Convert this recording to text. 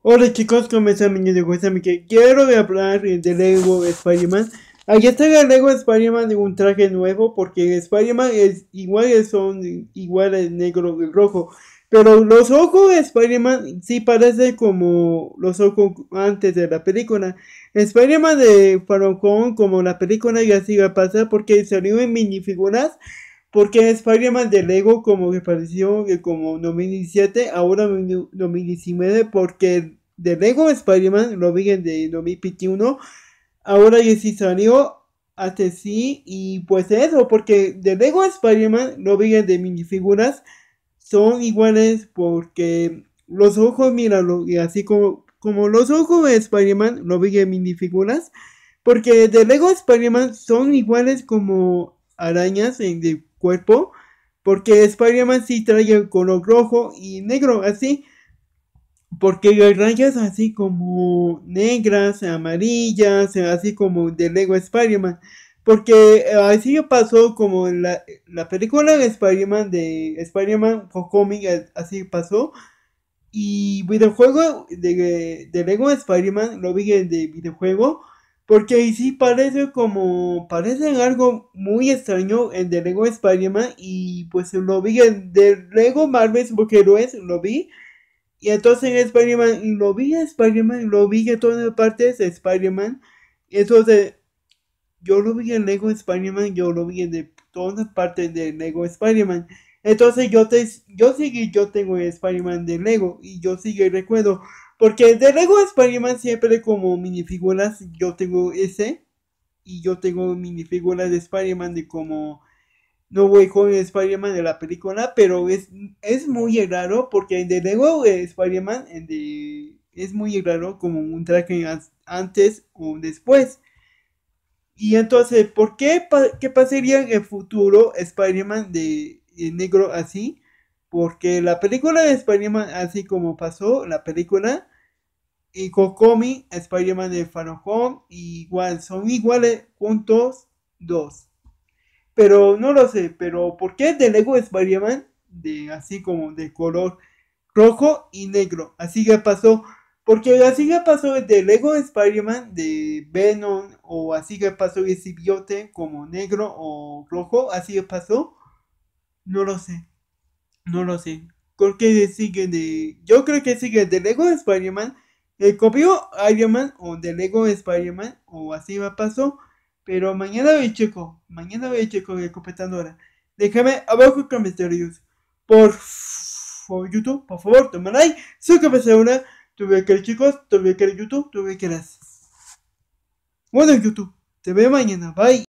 Hola chicos, ¿cómo están? Mi de que quiero hablar de Lego Spider-Man. Aquí está el Lego Spider-Man de un traje nuevo porque Spider-Man es igual son igual el negro y el rojo. Pero los ojos de Spider-Man sí parecen como los ojos antes de la película. Spider-Man de Farocón como la película ya se iba a pasar porque salió en minifiguras porque Spider-Man de Lego como que pareció que como 2017, ahora 2019, porque de Lego Spider-Man lo vi de 2021, ahora ya sí salió, Hasta sí, y pues eso, porque de Lego Spider-Man lo vi de minifiguras, son iguales porque los ojos, míralo, y así como, como los ojos de Spider-Man lo vi en minifiguras, porque de Lego Spider-Man son iguales como arañas en de cuerpo. Porque Spider-Man Si trae el color rojo y negro, así. Porque hay rayas así como negras, amarillas, así como de Lego Spider-Man. Porque eh, así pasó como en la, película de Spider-Man, de Spider-Man cómic eh, así pasó. Y videojuego de, de Lego Spider-Man, lo vi de videojuego. Porque ahí sí parece como. Parece algo muy extraño en de Lego Spider-Man. Y pues lo vi en de Lego Marvel porque lo es, vi. Y entonces en Spider-Man lo vi en Spider-Man, lo vi en todas partes de Spider-Man. Entonces, yo lo vi en Lego Spider-Man, yo lo vi en todas partes de Lego Spider-Man. Entonces yo te yo sigue yo tengo Spider-Man de Lego y yo que recuerdo porque de Lego Spider-Man siempre como minifiguras, yo tengo ese. Y yo tengo minifiguras de Spider-Man de como No voy con Spider-Man de la película. Pero es, es muy raro porque de Lego eh, Spider-Man es muy raro como un traje antes o después. Y entonces, ¿por qué, qué pasaría en el futuro Spider-Man de eh, negro así? Porque la película de Spider-Man, así como pasó la película, y Kokomi, Spider-Man de Farojón, igual, son iguales juntos dos. Pero no lo sé, pero ¿por qué de Lego Spider-Man? De, así como de color rojo y negro. Así que pasó. Porque así que pasó de Lego Spider-Man, de Venom, o así que pasó de Sibiote como negro o rojo. Así que pasó. No lo sé. No lo sé. Porque sigue de. Yo creo que sigue de Lego Spider-Man le copió Iron Man o Lego Spider-Man o así va pasó. Pero mañana ve checo, mañana ve checo de ahora. Déjame abajo comentarios. Por, favor YouTube, por favor, toma like. Soy una, Tuve que ir chicos, tuve que ir YouTube, tuve que ir. Bueno YouTube, te veo mañana, bye.